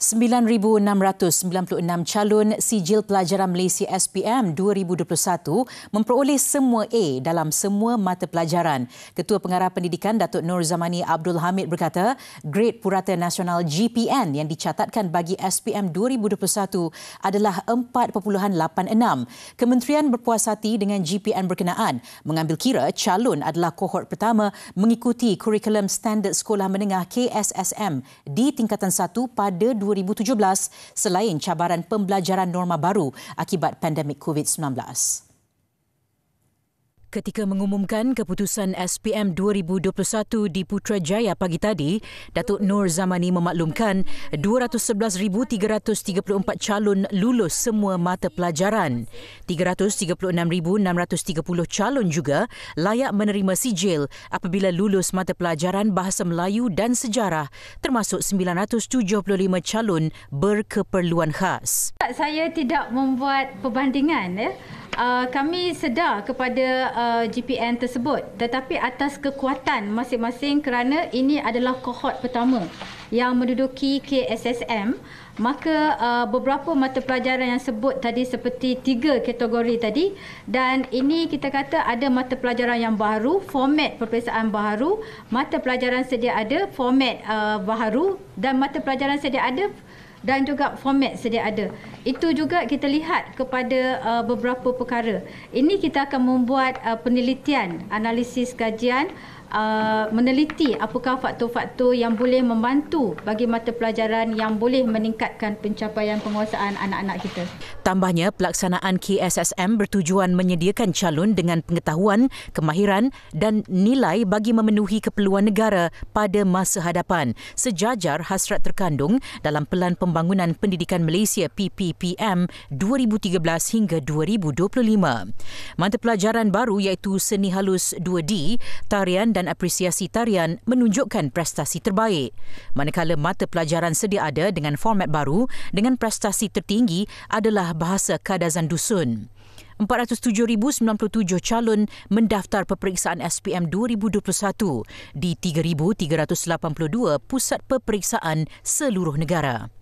9,696 calon sijil pelajaran Malaysia SPM 2021 memperoleh semua A dalam semua mata pelajaran. Ketua Pengarah Pendidikan Datuk Nur Zamani Abdul Hamid berkata, grade purata nasional GPN yang dicatatkan bagi SPM 2021 adalah 4.86. Kementerian berpuas hati dengan GPN berkenaan mengambil kira calon adalah kohort pertama mengikuti kurikulum standard sekolah menengah KSSM di tingkatan 1 pada 2021. 2017 selain cabaran pembelajaran norma baru akibat pandemik COVID-19. Ketika mengumumkan keputusan SPM 2021 di Putrajaya pagi tadi, Datuk Nur Zamani memaklumkan 211,334 calon lulus semua mata pelajaran. 336,630 calon juga layak menerima sijil apabila lulus mata pelajaran Bahasa Melayu dan Sejarah termasuk 975 calon berkeperluan khas. Saya tidak membuat perbandingan ya uh, kami sedar kepada uh, GPN tersebut tetapi atas kekuatan masing-masing kerana ini adalah kohort pertama yang menduduki KSSM maka uh, beberapa mata pelajaran yang sebut tadi seperti tiga kategori tadi dan ini kita kata ada mata pelajaran yang baru format perpisahan baru mata pelajaran sedia ada format uh, baru dan mata pelajaran sedia ada dan juga format sedia ada. Itu juga kita lihat kepada uh, beberapa perkara. Ini kita akan membuat uh, penelitian, analisis kajian Uh, meneliti apakah faktor-faktor yang boleh membantu bagi mata pelajaran yang boleh meningkatkan pencapaian penguasaan anak-anak kita. Tambahnya, pelaksanaan KSSM bertujuan menyediakan calon dengan pengetahuan, kemahiran dan nilai bagi memenuhi keperluan negara pada masa hadapan sejajar hasrat terkandung dalam pelan pemerintah Pembangunan Pendidikan Malaysia PPPM 2013 hingga 2025. Mata pelajaran baru iaitu Seni Halus 2D, Tarian dan Apresiasi Tarian menunjukkan prestasi terbaik. Manakala mata pelajaran sedia ada dengan format baru dengan prestasi tertinggi adalah Bahasa Kadazan Dusun. 407,097 calon mendaftar peperiksaan SPM 2021 di 3,382 pusat peperiksaan seluruh negara.